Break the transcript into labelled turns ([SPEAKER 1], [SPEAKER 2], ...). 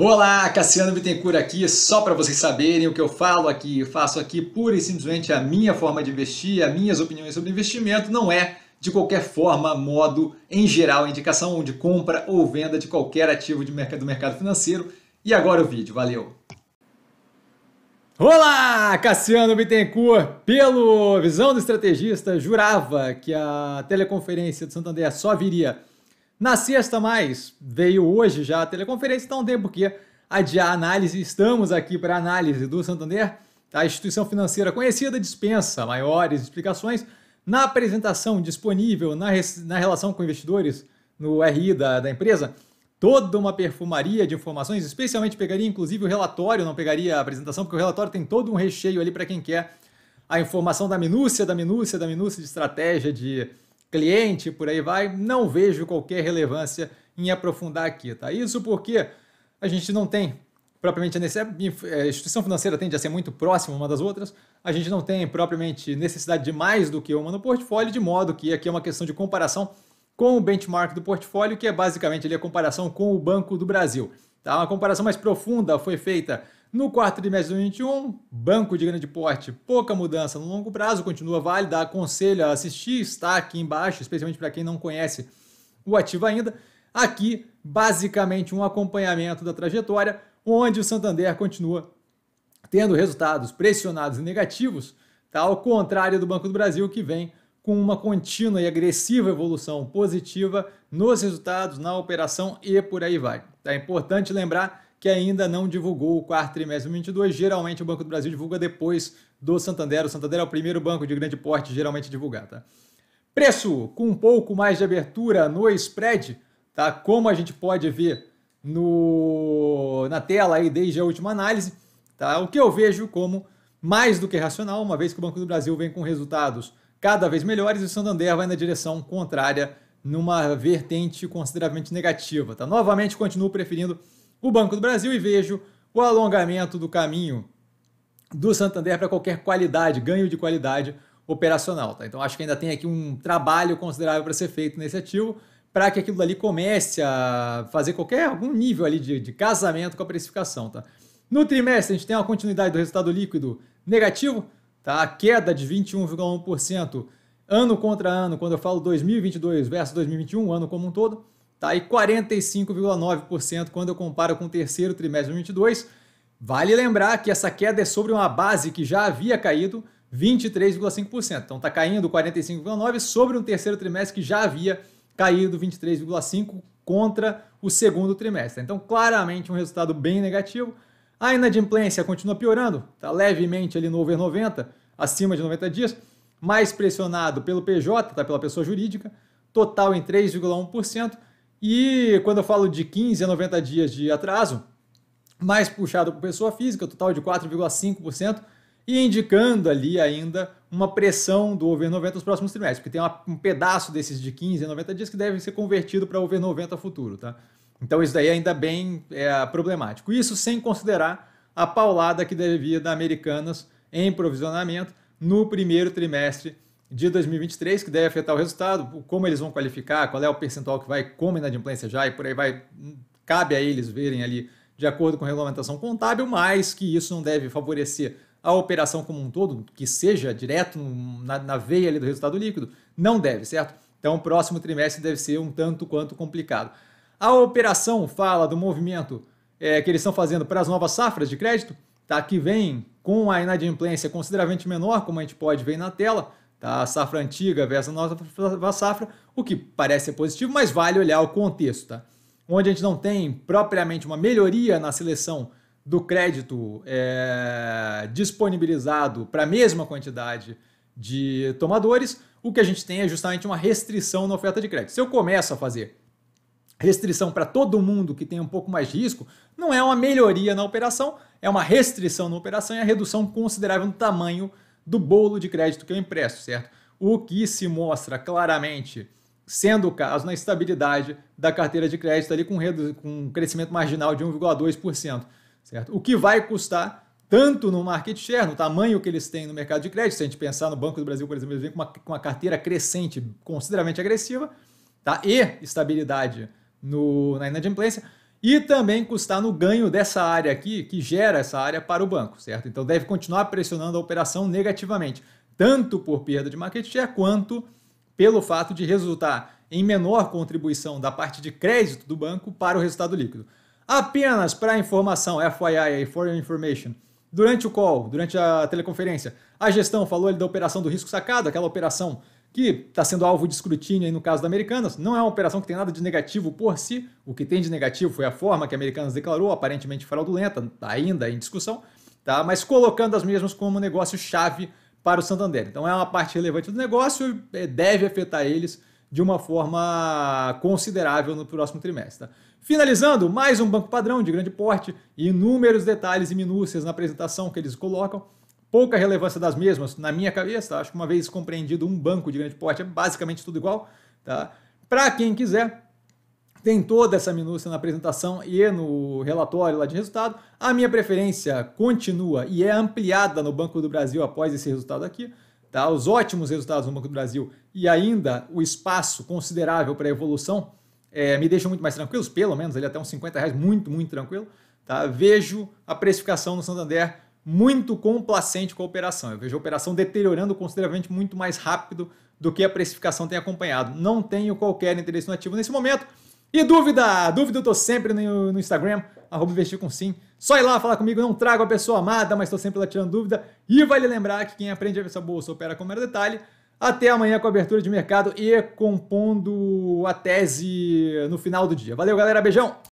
[SPEAKER 1] Olá, Cassiano Bittencourt aqui, só para vocês saberem o que eu falo aqui, eu faço aqui pura e simplesmente a minha forma de investir, as minhas opiniões sobre investimento, não é de qualquer forma, modo, em geral, indicação de compra ou venda de qualquer ativo de mercado, do mercado financeiro. E agora o vídeo, valeu! Olá, Cassiano Bittencourt! Pelo Visão do Estrategista, jurava que a teleconferência do Santander só viria na sexta mais, veio hoje já a teleconferência, então não tem porque que adiar a análise. Estamos aqui para análise do Santander. A instituição financeira conhecida dispensa maiores explicações. Na apresentação disponível na, na relação com investidores no RI da, da empresa, toda uma perfumaria de informações, especialmente pegaria inclusive o relatório, não pegaria a apresentação, porque o relatório tem todo um recheio ali para quem quer a informação da minúcia, da minúcia, da minúcia de estratégia, de cliente, por aí vai, não vejo qualquer relevância em aprofundar aqui, tá? Isso porque a gente não tem propriamente a instituição financeira tende a ser muito próxima uma das outras, a gente não tem propriamente necessidade de mais do que uma no portfólio, de modo que aqui é uma questão de comparação com o benchmark do portfólio, que é basicamente ali, a comparação com o Banco do Brasil. Tá? Uma comparação mais profunda foi feita no quarto trimestre de 2021, banco de grande porte, pouca mudança no longo prazo, continua válida, aconselho a assistir, está aqui embaixo, especialmente para quem não conhece o ativo ainda. Aqui, basicamente, um acompanhamento da trajetória, onde o Santander continua tendo resultados pressionados e negativos, tá? ao contrário do Banco do Brasil, que vem com uma contínua e agressiva evolução positiva nos resultados, na operação e por aí vai. É importante lembrar que ainda não divulgou o quarto trimestre de 2022. Geralmente o Banco do Brasil divulga depois do Santander. O Santander é o primeiro banco de grande porte geralmente divulgado tá? Preço com um pouco mais de abertura no spread, tá? Como a gente pode ver no na tela aí desde a última análise, tá? O que eu vejo como mais do que racional, uma vez que o Banco do Brasil vem com resultados cada vez melhores e o Santander vai na direção contrária numa vertente consideravelmente negativa, tá? Novamente continuo preferindo o Banco do Brasil e vejo o alongamento do caminho do Santander para qualquer qualidade, ganho de qualidade operacional. Tá? Então acho que ainda tem aqui um trabalho considerável para ser feito nesse ativo para que aquilo dali comece a fazer qualquer algum nível ali de, de casamento com a precificação. Tá? No trimestre, a gente tem uma continuidade do resultado líquido negativo, tá? a queda de 21,1% ano contra ano, quando eu falo 2022 versus 2021, ano como um todo tá? E 45,9% quando eu comparo com o terceiro trimestre de 2022. Vale lembrar que essa queda é sobre uma base que já havia caído 23,5%. Então está caindo 45,9% sobre um terceiro trimestre que já havia caído 23,5% contra o segundo trimestre. Então, claramente um resultado bem negativo. A inadimplência continua piorando, está levemente ali no over 90, acima de 90 dias, mais pressionado pelo PJ, tá, pela pessoa jurídica, total em 3,1%. E quando eu falo de 15 a 90 dias de atraso, mais puxado por pessoa física, total de 4,5%, e indicando ali ainda uma pressão do over 90 nos próximos trimestres, porque tem uma, um pedaço desses de 15 a 90 dias que devem ser convertido para over 90 futuro, tá? Então isso daí ainda bem é, problemático. Isso sem considerar a paulada que devia da Americanas em provisionamento no primeiro trimestre de 2023, que deve afetar o resultado, como eles vão qualificar, qual é o percentual que vai, como inadimplência já e por aí vai. Cabe a eles verem ali, de acordo com a regulamentação contábil, mas que isso não deve favorecer a operação como um todo, que seja direto na, na veia ali do resultado líquido, não deve, certo? Então, o próximo trimestre deve ser um tanto quanto complicado. A operação fala do movimento é, que eles estão fazendo para as novas safras de crédito, tá? que vem com a inadimplência consideravelmente menor, como a gente pode ver na tela, tá? a safra antiga versus a nova safra, o que parece ser positivo, mas vale olhar o contexto. Tá? Onde a gente não tem propriamente uma melhoria na seleção do crédito é, disponibilizado para a mesma quantidade de tomadores, o que a gente tem é justamente uma restrição na oferta de crédito. Se eu começo a fazer restrição para todo mundo que tem um pouco mais de risco, não é uma melhoria na operação, é uma restrição na operação e a redução considerável no tamanho do bolo de crédito que eu empresto, certo? O que se mostra claramente sendo o caso na estabilidade da carteira de crédito ali com, com um crescimento marginal de 1,2%, certo? O que vai custar tanto no market share, no tamanho que eles têm no mercado de crédito, se a gente pensar no Banco do Brasil, por exemplo, eles vêm com uma, com uma carteira crescente consideravelmente agressiva, tá? E estabilidade no, na inadimplência, e também custar no ganho dessa área aqui, que gera essa área para o banco, certo? Então deve continuar pressionando a operação negativamente, tanto por perda de market share quanto pelo fato de resultar em menor contribuição da parte de crédito do banco para o resultado líquido. Apenas para informação, FYI, for information, durante o call, durante a teleconferência, a gestão falou da operação do risco sacado, aquela operação que está sendo alvo de escrutínio aí no caso da Americanas. Não é uma operação que tem nada de negativo por si. O que tem de negativo foi a forma que a Americanas declarou, aparentemente fraudulenta, tá ainda em discussão, tá? mas colocando as mesmas como negócio-chave para o Santander. Então é uma parte relevante do negócio e deve afetar eles de uma forma considerável no próximo trimestre. Tá? Finalizando, mais um banco padrão de grande porte, inúmeros detalhes e minúcias na apresentação que eles colocam pouca relevância das mesmas, na minha cabeça, acho que uma vez compreendido um banco de grande porte é basicamente tudo igual, tá? Para quem quiser, tem toda essa minúcia na apresentação e no relatório lá de resultado. A minha preferência continua e é ampliada no Banco do Brasil após esse resultado aqui, tá? Os ótimos resultados no Banco do Brasil e ainda o espaço considerável para evolução é, me deixam muito mais tranquilos, pelo menos ali até uns 50 reais, muito, muito tranquilo, tá? Vejo a precificação no Santander muito complacente com a operação. Eu vejo a operação deteriorando consideravelmente muito mais rápido do que a precificação tem acompanhado. Não tenho qualquer interesse no ativo nesse momento. E dúvida? Dúvida eu tô sempre no, no Instagram, arroba investir com sim. Só ir lá falar comigo, não trago a pessoa amada, mas estou sempre lá tirando dúvida. E vale lembrar que quem aprende a ver essa bolsa opera com mero detalhe. Até amanhã com a abertura de mercado e compondo a tese no final do dia. Valeu, galera. Beijão!